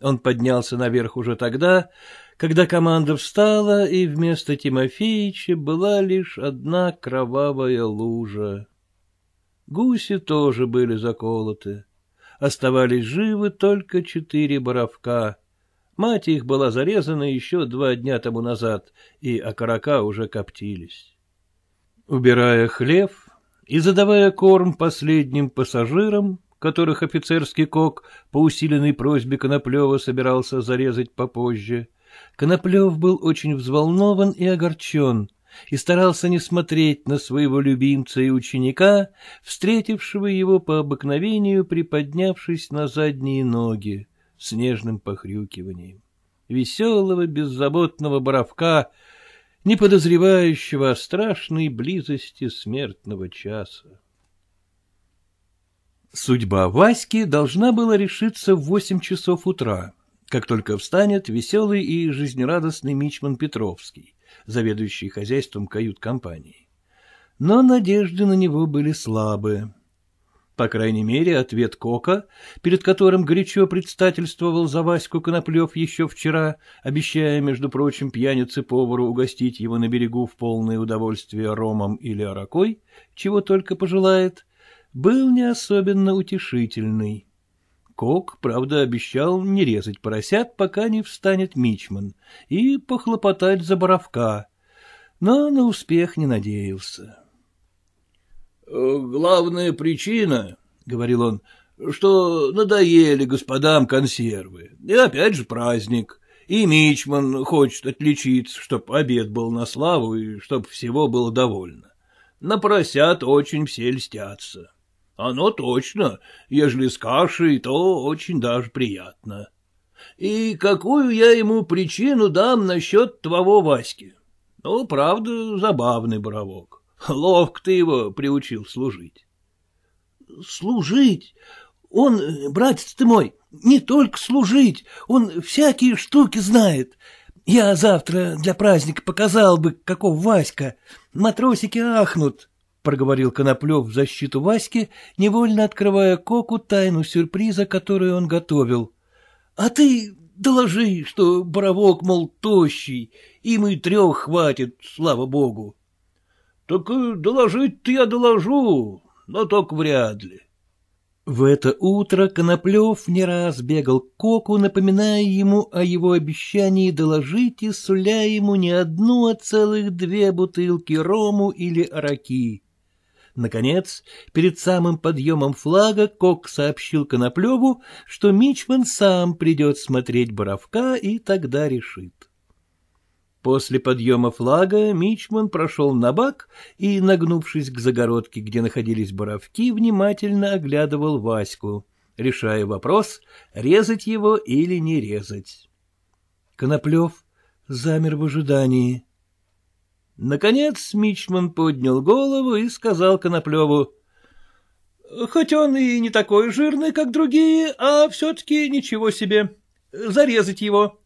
Он поднялся наверх уже тогда, когда команда встала, и вместо Тимофеича была лишь одна кровавая лужа. Гуси тоже были заколоты. Оставались живы только четыре боровка — Мать их была зарезана еще два дня тому назад, и окорока уже коптились. Убирая хлев и задавая корм последним пассажирам, которых офицерский кок по усиленной просьбе Коноплева собирался зарезать попозже, Коноплев был очень взволнован и огорчен и старался не смотреть на своего любимца и ученика, встретившего его по обыкновению, приподнявшись на задние ноги с нежным похрюкиванием. Веселого, беззаботного боровка, не подозревающего о страшной близости смертного часа. Судьба Васьки должна была решиться в восемь часов утра, как только встанет веселый и жизнерадостный Мичман Петровский, заведующий хозяйством кают-компании. Но надежды на него были слабые. По крайней мере, ответ Кока, перед которым горячо предстательствовал за Ваську Коноплев еще вчера, обещая, между прочим, пьянице-повару угостить его на берегу в полное удовольствие ромом или аракой, чего только пожелает, был не особенно утешительный. Кок, правда, обещал не резать поросят, пока не встанет мичман, и похлопотать за боровка, но на успех не надеялся. Главная причина, — говорил он, — что надоели господам консервы. И опять же праздник. И Мичман хочет отличиться, чтоб обед был на славу и чтоб всего было довольно. Напросят очень все льстятся. Оно точно, ежели с кашей, то очень даже приятно. И какую я ему причину дам насчет твоего Васьки? Ну, правда, забавный боровок. Ловко ты его приучил служить. — Служить? Он, э, братец ты мой, не только служить, он всякие штуки знает. Я завтра для праздника показал бы, каков Васька. Матросики ахнут, — проговорил Коноплев в защиту Васьки, невольно открывая Коку тайну сюрприза, который он готовил. — А ты доложи, что боровок, мол, тощий, им и трех хватит, слава богу. Так э, доложить-то я доложу, но только вряд ли. В это утро Коноплев не раз бегал к Коку, напоминая ему о его обещании доложить и суля ему не одну, а целых две бутылки рому или араки. Наконец, перед самым подъемом флага Кок сообщил Коноплеву, что Мичман сам придет смотреть Боровка и тогда решит. После подъема флага Мичман прошел на бак и, нагнувшись к загородке, где находились боровки, внимательно оглядывал Ваську, решая вопрос, резать его или не резать. Коноплев замер в ожидании. Наконец Мичман поднял голову и сказал Коноплеву, «Хоть он и не такой жирный, как другие, а все-таки ничего себе. Зарезать его».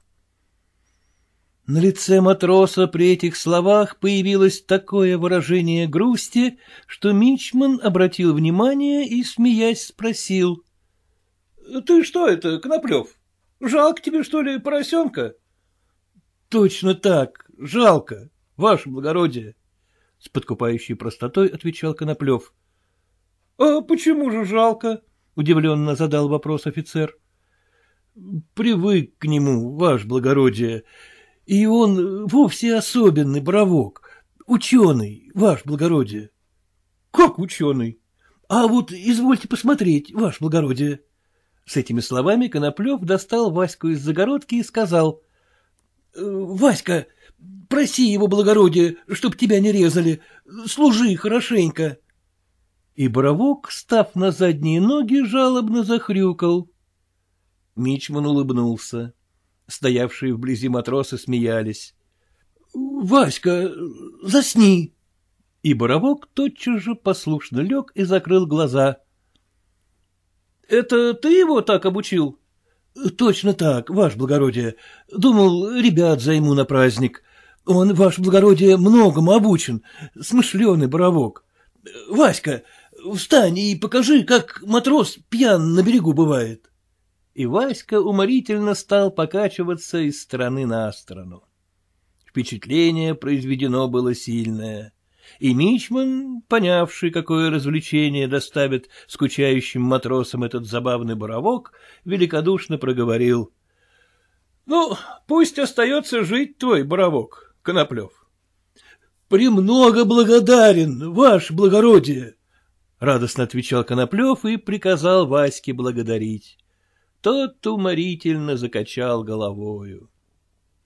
На лице матроса при этих словах появилось такое выражение грусти, что Мичман обратил внимание и, смеясь, спросил. — Ты что это, Коноплев? Жалко тебе, что ли, поросенка? — Точно так, жалко, ваше благородие, — с подкупающей простотой отвечал Коноплев. — А почему же жалко? — удивленно задал вопрос офицер. — Привык к нему, ваше благородие, — и он э, вовсе особенный бровок, ученый, ваш благородие. — Как ученый? — А вот извольте посмотреть, ваш благородие. С этими словами Коноплев достал Ваську из загородки и сказал. «Э, — Васька, проси его благородие, чтоб тебя не резали, служи хорошенько. И Боровок, став на задние ноги, жалобно захрюкал. Мичман улыбнулся. Стоявшие вблизи матросы смеялись. — Васька, засни! И Боровок тотчас же послушно лег и закрыл глаза. — Это ты его так обучил? — Точно так, ваше благородие. Думал, ребят займу на праздник. Он, ваше благородие, многому обучен, смышленый Боровок. Васька, встань и покажи, как матрос пьян на берегу бывает и Васька уморительно стал покачиваться из стороны на сторону. Впечатление произведено было сильное, и Мичман, понявший, какое развлечение доставит скучающим матросам этот забавный боровок, великодушно проговорил. — Ну, пусть остается жить твой боровок, Коноплев. — Премного благодарен, ваше благородие! — радостно отвечал Коноплев и приказал Ваське благодарить. Тот уморительно закачал головою.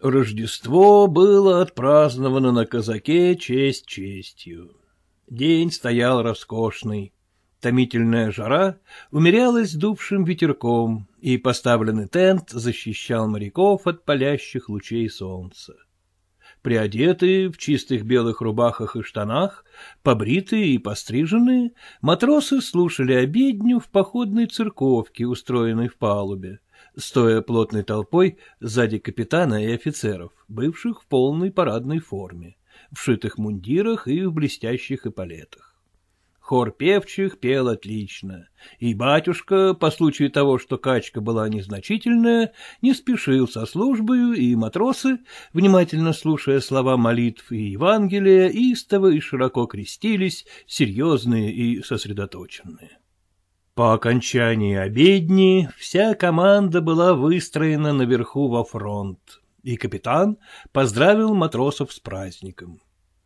Рождество было отпраздновано на казаке честь честью. День стоял роскошный. Томительная жара умерялась дувшим ветерком, и поставленный тент защищал моряков от палящих лучей солнца. Приодетые в чистых белых рубахах и штанах, побритые и постриженные, матросы слушали обедню в походной церковке, устроенной в палубе, стоя плотной толпой сзади капитана и офицеров, бывших в полной парадной форме, в шитых мундирах и в блестящих эполетах. Хор певчих пел отлично, и батюшка, по случаю того, что качка была незначительная, не спешил со службою, и матросы, внимательно слушая слова молитв и Евангелия, истово и широко крестились, серьезные и сосредоточенные. По окончании обедни вся команда была выстроена наверху во фронт, и капитан поздравил матросов с праздником.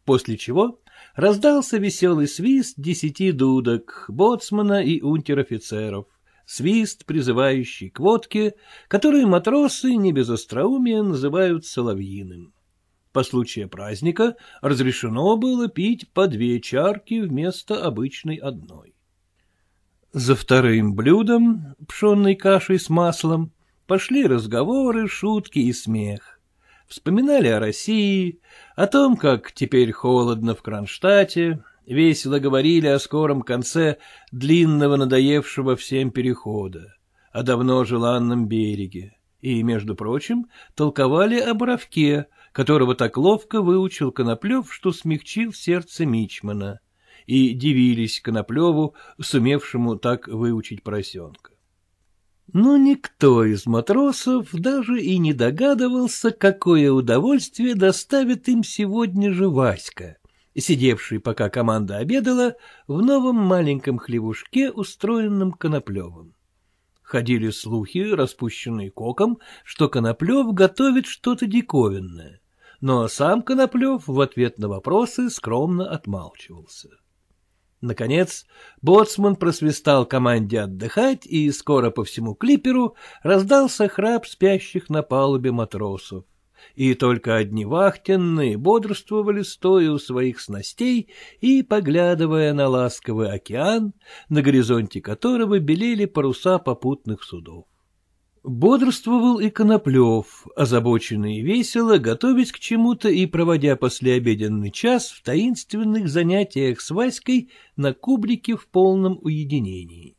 После чего Раздался веселый свист десяти дудок, боцмана и унтер-офицеров, свист, призывающий к водке, который матросы не без остроумия называют соловьиным. По случаю праздника разрешено было пить по две чарки вместо обычной одной. За вторым блюдом, пшенной кашей с маслом, пошли разговоры, шутки и смех. Вспоминали о России, о том, как теперь холодно в Кронштадте, весело говорили о скором конце длинного надоевшего всем перехода, о давно желанном береге. И, между прочим, толковали о Боровке, которого так ловко выучил Коноплев, что смягчил сердце Мичмана, и дивились Коноплеву, сумевшему так выучить поросенка. Но никто из матросов даже и не догадывался, какое удовольствие доставит им сегодня же Васька, сидевший, пока команда обедала, в новом маленьком хлевушке, устроенном Коноплевым. Ходили слухи, распущенные коком, что Коноплев готовит что-то диковинное, но сам Коноплев в ответ на вопросы скромно отмалчивался. Наконец, боцман просвистал команде отдыхать, и скоро по всему клиперу раздался храп спящих на палубе матросов. И только одни вахтенные бодрствовали, стоя у своих снастей и поглядывая на ласковый океан, на горизонте которого белели паруса попутных судов. Бодрствовал и Коноплев, озабоченный и весело, готовясь к чему-то и проводя послеобеденный час в таинственных занятиях с Васькой на кубрике в полном уединении.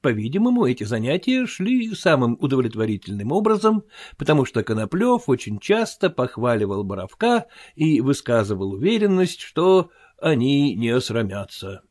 По-видимому, эти занятия шли самым удовлетворительным образом, потому что Коноплев очень часто похваливал Боровка и высказывал уверенность, что они не осрамятся.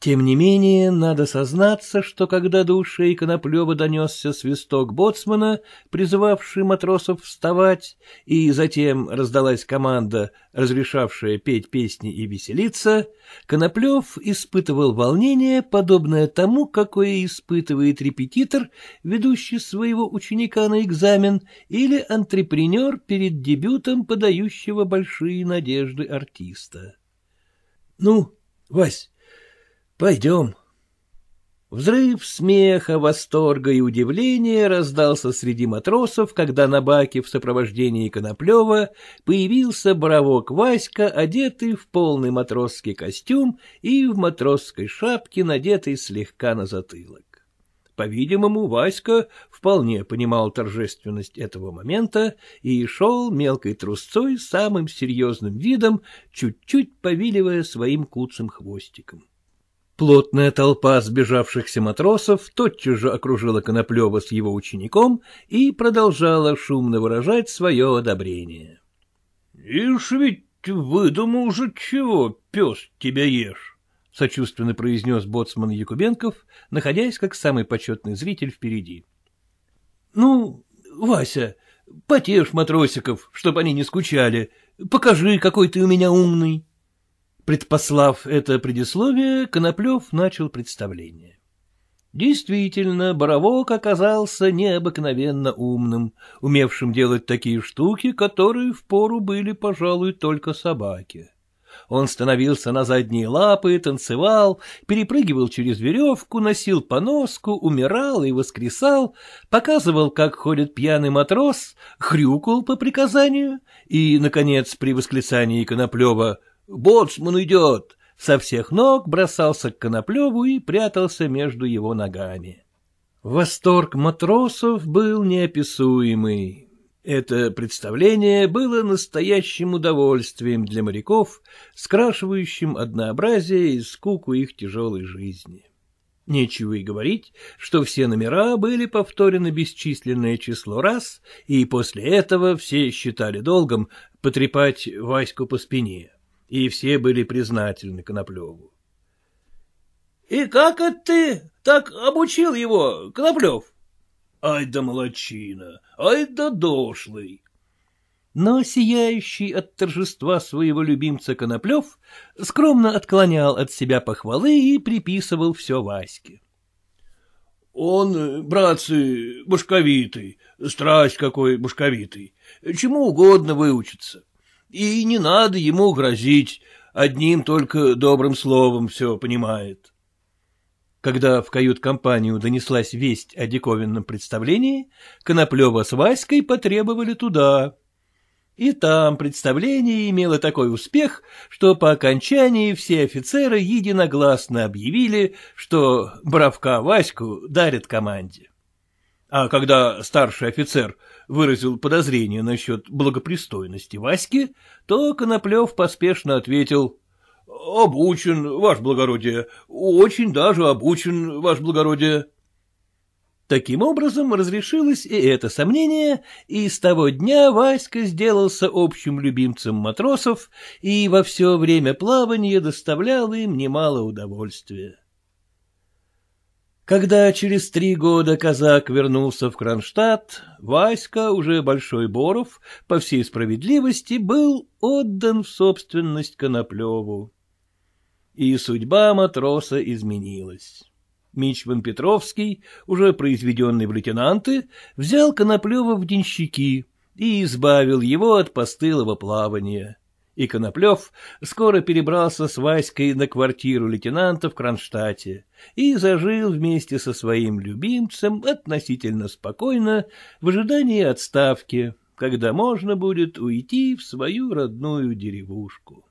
Тем не менее, надо сознаться, что когда до ушей Коноплева донесся свисток боцмана, призывавший матросов вставать, и затем раздалась команда, разрешавшая петь песни и веселиться, Коноплев испытывал волнение, подобное тому, какое испытывает репетитор, ведущий своего ученика на экзамен, или антрепренер перед дебютом подающего большие надежды артиста. — Ну, Вась, Пойдем. Взрыв смеха, восторга и удивления раздался среди матросов, когда на баке в сопровождении Коноплева появился боровок Васька, одетый в полный матросский костюм и в матросской шапке, надетый слегка на затылок. По-видимому, Васька вполне понимал торжественность этого момента и шел мелкой трусцой самым серьезным видом, чуть-чуть повиливая своим куцым хвостиком. Плотная толпа сбежавшихся матросов тотчас же окружила Коноплева с его учеником и продолжала шумно выражать свое одобрение. — Ишь ведь выдумал же чего, пес, тебя ешь! — сочувственно произнес боцман Якубенков, находясь как самый почетный зритель впереди. — Ну, Вася, потешь матросиков, чтобы они не скучали, покажи, какой ты у меня умный. Предпослав это предисловие, Коноплев начал представление. Действительно, Боровок оказался необыкновенно умным, умевшим делать такие штуки, которые впору были, пожалуй, только собаки. Он становился на задние лапы, танцевал, перепрыгивал через веревку, носил поноску, умирал и воскресал, показывал, как ходит пьяный матрос, хрюкал по приказанию и, наконец, при восклицании Коноплева Боцман идет! Со всех ног бросался к Коноплеву и прятался между его ногами. Восторг матросов был неописуемый. Это представление было настоящим удовольствием для моряков, скрашивающим однообразие и скуку их тяжелой жизни. Нечего и говорить, что все номера были повторены бесчисленное число раз, и после этого все считали долгом потрепать Ваську по спине и все были признательны Коноплеву. — И как это ты так обучил его, Коноплев? — Ай да молочина, ай да дошлый! Но сияющий от торжества своего любимца Коноплев скромно отклонял от себя похвалы и приписывал все Ваське. — Он, братцы, башковитый, страсть какой башковитый, чему угодно выучится и не надо ему грозить, одним только добрым словом все понимает. Когда в кают-компанию донеслась весть о диковинном представлении, Коноплева с Васькой потребовали туда. И там представление имело такой успех, что по окончании все офицеры единогласно объявили, что бравка Ваську дарит команде. А когда старший офицер выразил подозрение насчет благопристойности Васьки, то Коноплев поспешно ответил. — Обучен, ваш благородие, очень даже обучен, ваш благородие. Таким образом разрешилось и это сомнение, и с того дня Васька сделался общим любимцем матросов и во все время плавания доставлял им немало удовольствия. Когда через три года казак вернулся в Кронштадт, Васька, уже Большой Боров, по всей справедливости, был отдан в собственность Коноплеву. И судьба матроса изменилась. Мичман Петровский, уже произведенный в лейтенанты, взял Коноплева в денщики и избавил его от постылого плавания и Коноплев скоро перебрался с Васькой на квартиру лейтенанта в Кронштадте и зажил вместе со своим любимцем относительно спокойно в ожидании отставки, когда можно будет уйти в свою родную деревушку.